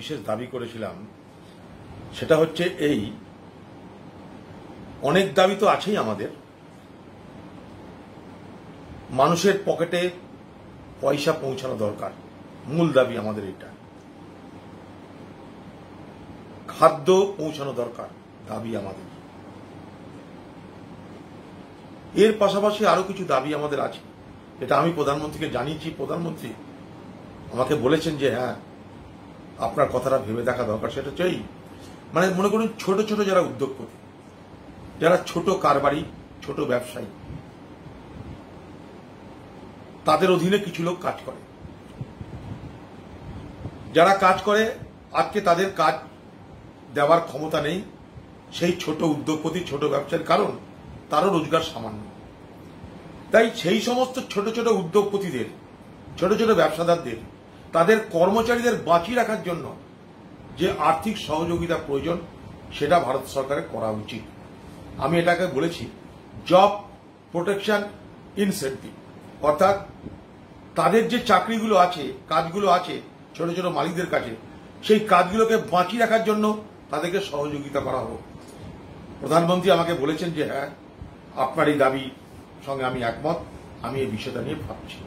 বিশেষ দাবি করেছিলাম সেটা হচ্ছে এই অনেক দাবি তো আছেই আমাদের মানুষের পকেটে পয়সা পৌঁছানো দরকার মূল দাবি আমাদের এটা খাদ্য পৌঁছানো দরকার দাবি আমাদের এর পাশাপাশি আরো কিছু দাবি আমাদের আছে এটা আমি প্রধানমন্ত্রীকে জানিয়েছি প্রধানমন্ত্রী আমাকে বলেছেন যে হ্যাঁ আপনার কথাটা ভেবে দেখা দরকার সেটা চাই মানে মনে করুন ছোট ছোট যারা উদ্যোগপতি যারা ছোট কারবারি ছোট ব্যবসায়ী তাদের অধীনে কিছু লোক কাজ করে যারা কাজ করে আজকে তাদের কাজ দেওয়ার ক্ষমতা নেই সেই ছোট উদ্যোগপতি ছোট ব্যবসার কারণ তারও রোজগার সামান্য তাই সেই সমস্ত ছোট ছোট উদ্যোগপতিদের ছোট ছোট ব্যবসাদারদের তাদের কর্মচারীদের বাঁচিয়ে রাখার জন্য যে আর্থিক সহযোগিতা প্রয়োজন সেটা ভারত সরকারের করা উচিত আমি এটাকে বলেছি জব প্রোটেকশন ইনসেন্টিভ অর্থাৎ তাদের যে চাকরিগুলো আছে কাজগুলো আছে ছোট ছোট মালিকদের কাছে সেই কাজগুলোকে বাঁচিয়ে রাখার জন্য তাদেরকে সহযোগিতা করা হোক প্রধানমন্ত্রী আমাকে বলেছেন যে হ্যাঁ আপনার এই দাবি সঙ্গে আমি একমত আমি এই বিষয়টা নিয়ে ভাবছি